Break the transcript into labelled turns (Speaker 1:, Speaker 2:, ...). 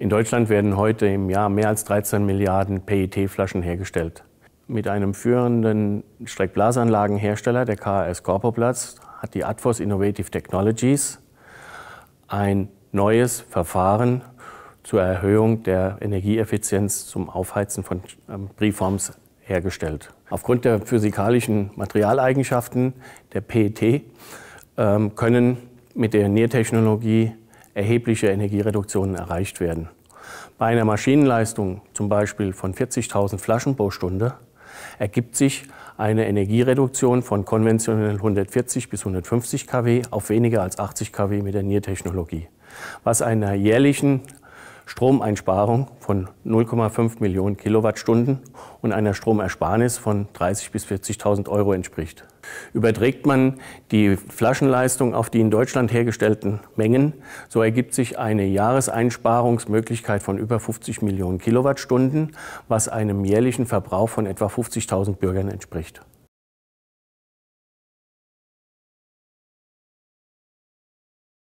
Speaker 1: In Deutschland werden heute im Jahr mehr als 13 Milliarden PET-Flaschen hergestellt. Mit einem führenden Streckblasanlagenhersteller, der KAS Corporplatz, hat die Atfos Innovative Technologies ein neues Verfahren zur Erhöhung der Energieeffizienz zum Aufheizen von ähm, Preforms hergestellt. Aufgrund der physikalischen Materialeigenschaften der PET ähm, können mit der Niertechnologie erhebliche Energiereduktionen erreicht werden. Bei einer Maschinenleistung zum Beispiel von 40.000 Flaschen pro Stunde ergibt sich eine Energiereduktion von konventionell 140 bis 150 kW auf weniger als 80 kW mit der NIR-Technologie, was einer jährlichen Stromeinsparung von 0,5 Millionen Kilowattstunden und einer Stromersparnis von 30.000 bis 40.000 Euro entspricht. Überträgt man die Flaschenleistung auf die in Deutschland hergestellten Mengen, so ergibt sich eine Jahreseinsparungsmöglichkeit von über 50 Millionen Kilowattstunden, was einem jährlichen Verbrauch von etwa 50.000 Bürgern entspricht.